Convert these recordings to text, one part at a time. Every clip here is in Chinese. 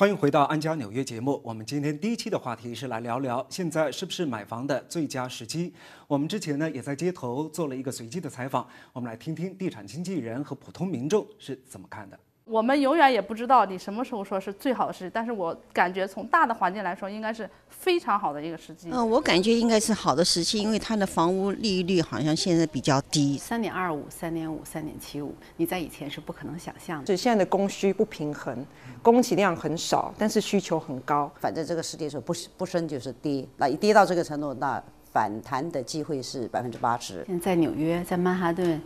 欢迎回到《安家纽约》节目。我们今天第一期的话题是来聊聊现在是不是买房的最佳时机。我们之前呢也在街头做了一个随机的采访，我们来听听地产经纪人和普通民众是怎么看的。我们永远也不知道你什么时候说是最好的时机，但是我感觉从大的环境来说，应该是非常好的一个时机。嗯，我感觉应该是好的时机，因为它的房屋利率好像现在比较低，三点二五、三点五、三点七五，你在以前是不可能想象的。就现在的供需不平衡，供给量很少，但是需求很高。反正这个世界说不不升就是跌，那一跌到这个程度，那反弹的机会是百分之八十。现在纽约，在曼哈顿，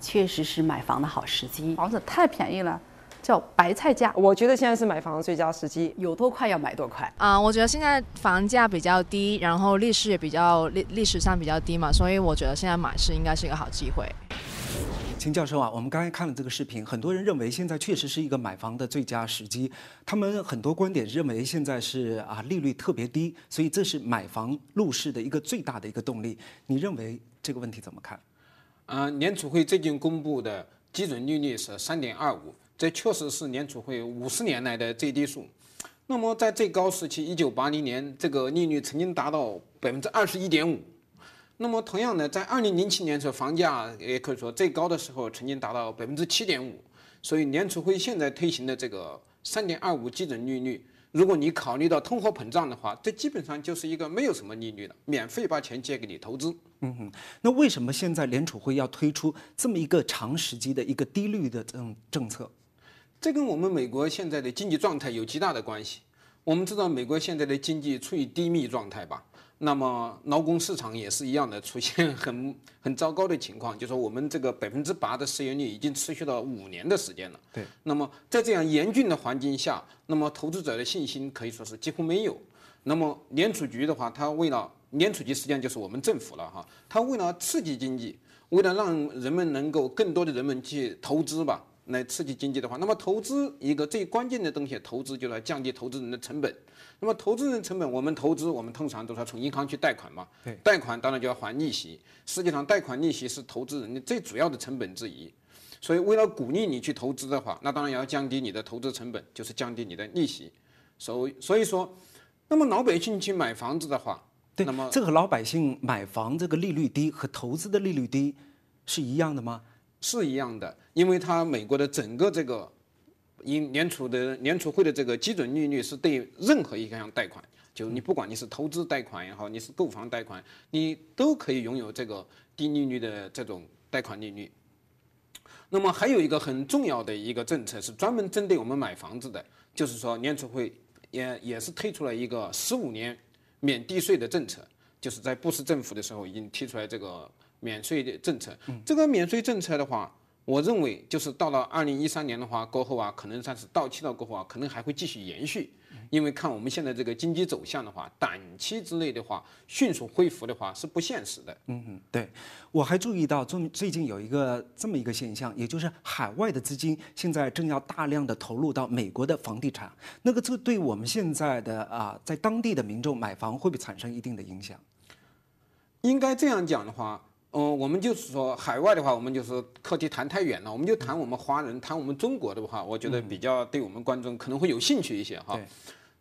确实是买房的好时机，房子太便宜了。叫白菜价，我觉得现在是买房的最佳时机，有多快要买多快。啊，我觉得现在房价比较低，然后历史也比较历历史上比较低嘛，所以我觉得现在买是应该是一个好机会。秦教授啊，我们刚才看了这个视频，很多人认为现在确实是一个买房的最佳时机，他们很多观点认为现在是啊利率特别低，所以这是买房入市的一个最大的一个动力。你认为这个问题怎么看？嗯，联储会最近公布的基准利率是三点二五。这确实是联储会五十年来的最低数。那么在最高时期，一九八零年这个利率曾经达到百分之二十一点五。那么同样呢，在二零零七年的时候，房价也可以说最高的时候曾经达到百分之七点五。所以联储会现在推行的这个三点二五基准利率，如果你考虑到通货膨胀的话，这基本上就是一个没有什么利率了，免费把钱借给你投资。嗯哼，那为什么现在联储会要推出这么一个长时期的一个低率的政政策？这跟我们美国现在的经济状态有极大的关系。我们知道美国现在的经济处于低迷状态吧？那么劳工市场也是一样的，出现很很糟糕的情况，就说我们这个百分之八的失业率已经持续了五年的时间了。对。那么在这样严峻的环境下，那么投资者的信心可以说是几乎没有。那么联储局的话，它为了联储局实际上就是我们政府了哈，它为了刺激经济，为了让人们能够更多的人们去投资吧。来刺激经济的话，那么投资一个最关键的东西，投资就要降低投资人的成本。那么投资人成本，我们投资，我们通常都是要从银行去贷款嘛，贷款当然就要还利息。实际上，贷款利息是投资人的最主要的成本之一。所以，为了鼓励你去投资的话，那当然要降低你的投资成本，就是降低你的利息。所所以说，那么老百姓去买房子的话，那么这个老百姓买房这个利率低和投资的利率低是一样的吗？是一样的，因为它美国的整个这个，银联储的联储会的这个基准利率是对任何一项贷款，就是你不管你是投资贷款也好，你是购房贷款，你都可以拥有这个低利率的这种贷款利率。那么还有一个很重要的一个政策是专门针对我们买房子的，就是说联储会也也是推出了一个十五年免地税的政策，就是在布什政府的时候已经提出来这个。免税的政策，这个免税政策的话，我认为就是到了二零一三年的话过后啊，可能算是到期了过后啊，可能还会继续延续，因为看我们现在这个经济走向的话，短期之内的话迅速恢复的话是不现实的。嗯嗯，对。我还注意到最最近有一个这么一个现象，也就是海外的资金现在正要大量的投入到美国的房地产，那个这对我们现在的啊在当地的民众买房会不会产生一定的影响？应该这样讲的话。嗯，我们就是说，海外的话，我们就是课题谈太远了，我们就谈我们华人，谈我们中国的话，我觉得比较对我们观众可能会有兴趣一些哈。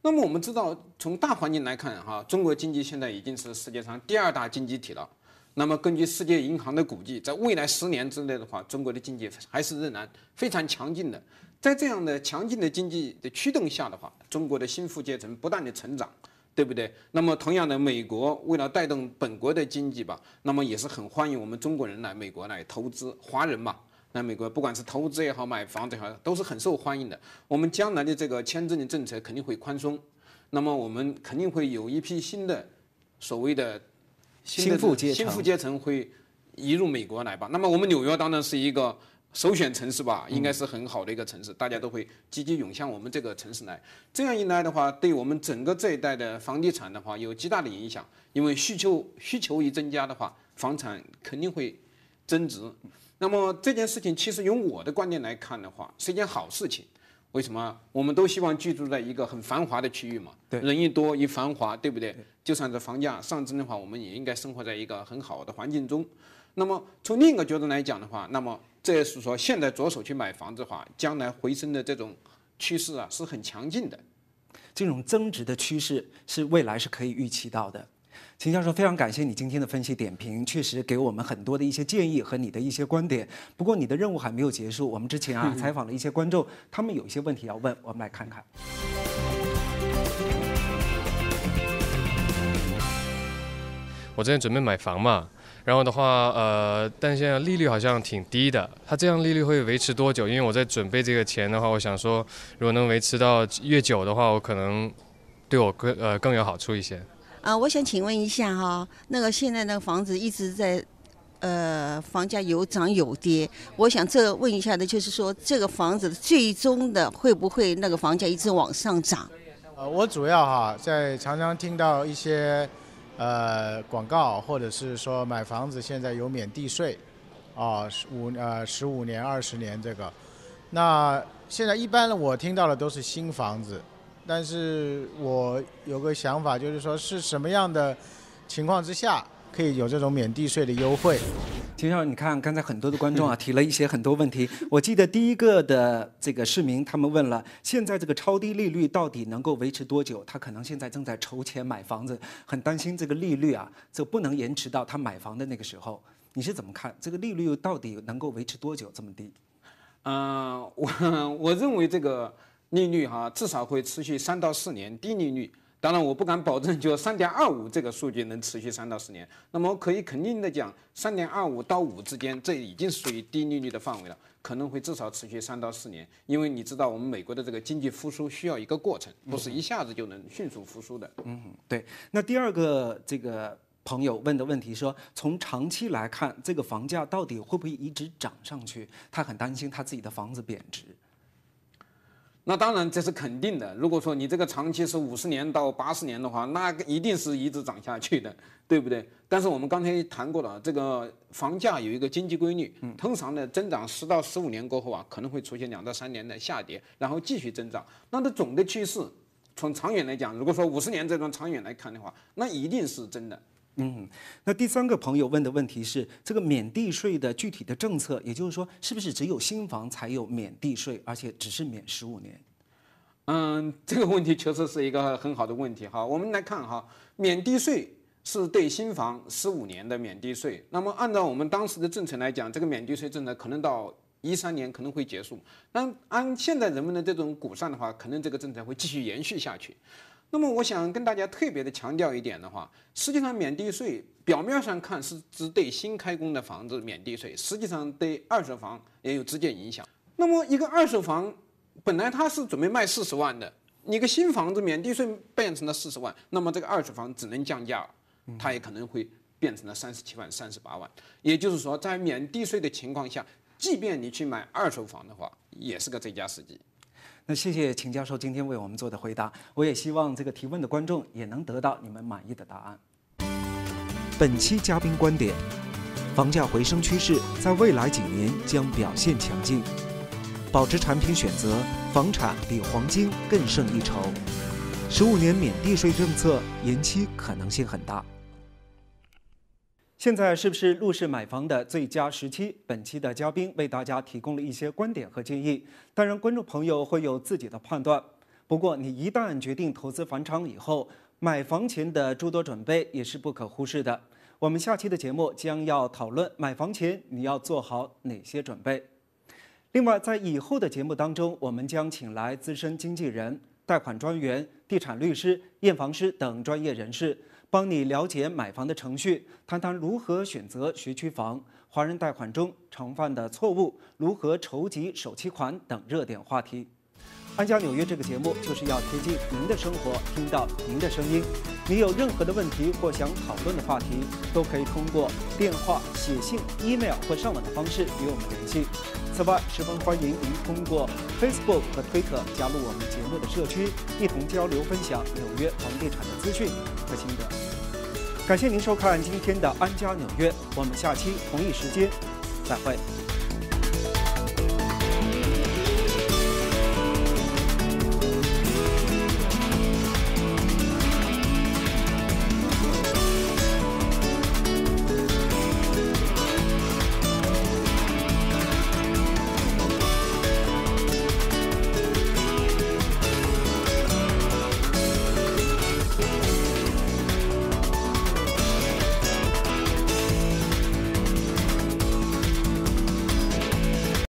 那么我们知道，从大环境来看哈，中国经济现在已经是世界上第二大经济体了。那么根据世界银行的估计，在未来十年之内的话，中国的经济还是仍然非常强劲的。在这样的强劲的经济的驱动下的话，中国的新富阶层不断的成长。对不对？那么同样的，美国为了带动本国的经济吧，那么也是很欢迎我们中国人来美国来投资，华人嘛，来美国不管是投资也好，买房子也好，都是很受欢迎的。我们将来的这个签证的政策肯定会宽松，那么我们肯定会有一批新的所谓的，新富阶层，新富阶层会移入美国来吧。那么我们纽约当然是一个。首选城市吧，应该是很好的一个城市，大家都会积极涌向我们这个城市来。这样一来的话，对我们整个这一代的房地产的话，有极大的影响。因为需求需求一增加的话，房产肯定会增值。那么这件事情，其实用我的观点来看的话，是一件好事情。为什么？我们都希望居住在一个很繁华的区域嘛，人一多一繁华，对不对？就算是房价上升的话，我们也应该生活在一个很好的环境中。那么从另一个角度来讲的话，那么。这也是说，现在着手去买房子的话，将来回升的这种趋势啊，是很强劲的。这种增值的趋势是未来是可以预期到的。秦教授，非常感谢你今天的分析点评，确实给我们很多的一些建议和你的一些观点。不过你的任务还没有结束，我们之前啊 采访了一些观众，他们有一些问题要问，我们来看看。我正在准备买房嘛。然后的话，呃，但现在利率好像挺低的。它这样利率会维持多久？因为我在准备这个钱的话，我想说，如果能维持到越久的话，我可能对我更呃更有好处一些。啊，我想请问一下哈，那个现在那个房子一直在，呃，房价有涨有跌。我想这问一下的，就是说这个房子最终的会不会那个房价一直往上涨？呃，我主要哈在常常听到一些。呃，广告或者是说买房子，现在有免地税，啊，十五呃十五年、二十年这个，那现在一般我听到的都是新房子，但是我有个想法，就是说是什么样的情况之下？可以有这种免地税的优惠，秦教授，你看刚才很多的观众啊 提了一些很多问题。我记得第一个的这个市民，他们问了，现在这个超低利率到底能够维持多久？他可能现在正在筹钱买房子，很担心这个利率啊，就不能延迟到他买房的那个时候。你是怎么看？这个利率到底能够维持多久这么低？嗯，我 我认为这个利率哈，至少会持续三到四年低利率。当然，我不敢保证就三点二五这个数据能持续三到四年。那么可以肯定的讲，三点二五到五之间，这已经属于低利率的范围了，可能会至少持续三到四年。因为你知道，我们美国的这个经济复苏需要一个过程，不是一下子就能迅速复苏的。嗯，对。那第二个这个朋友问的问题说，从长期来看，这个房价到底会不会一直涨上去？他很担心他自己的房子贬值。那当然这是肯定的。如果说你这个长期是五十年到八十年的话，那一定是一直涨下去的，对不对？但是我们刚才谈过了，这个房价有一个经济规律，通常的增长十到十五年过后啊，可能会出现两到三年的下跌，然后继续增长。那它总的趋势，从长远来讲，如果说五十年这种长远来看的话，那一定是真的。嗯，那第三个朋友问的问题是，这个免地税的具体的政策，也就是说，是不是只有新房才有免地税，而且只是免十五年？嗯，这个问题确实是一个很好的问题哈。我们来看哈，免地税是对新房十五年的免地税。那么按照我们当时的政策来讲，这个免地税政策可能到一三年可能会结束。那按现在人们的这种估算的话，可能这个政策会继续延续下去。那么我想跟大家特别的强调一点的话，实际上免地税表面上看是只对新开工的房子免地税，实际上对二手房也有直接影响。那么一个二手房本来它是准备卖四十万的，你个新房子免地税变成了四十万，那么这个二手房只能降价，它也可能会变成了三十七万、三十八万。也就是说，在免地税的情况下，即便你去买二手房的话，也是个最佳时机。那谢谢秦教授今天为我们做的回答，我也希望这个提问的观众也能得到你们满意的答案。本期嘉宾观点：房价回升趋势在未来几年将表现强劲，保持产品选择，房产比黄金更胜一筹。十五年免地税政策延期可能性很大。现在是不是入市买房的最佳时期？本期的嘉宾为大家提供了一些观点和建议。当然，观众朋友会有自己的判断。不过，你一旦决定投资房产以后，买房前的诸多准备也是不可忽视的。我们下期的节目将要讨论买房前你要做好哪些准备。另外，在以后的节目当中，我们将请来资深经纪人、贷款专员、地产律师、验房师等专业人士。帮你了解买房的程序，谈谈如何选择学区房、华人贷款中常犯的错误、如何筹集首期款等热点话题。安家纽约这个节目就是要贴近您的生活，听到您的声音。您有任何的问题或想讨论的话题，都可以通过电话、写信、email 或上网的方式与我们联系。此外，十分欢迎您通过 Facebook 和 Twitter 加入我们节目的社区，一同交流分享纽约房地产的资讯和心得。感谢您收看今天的《安家纽约》，我们下期同一时间再会。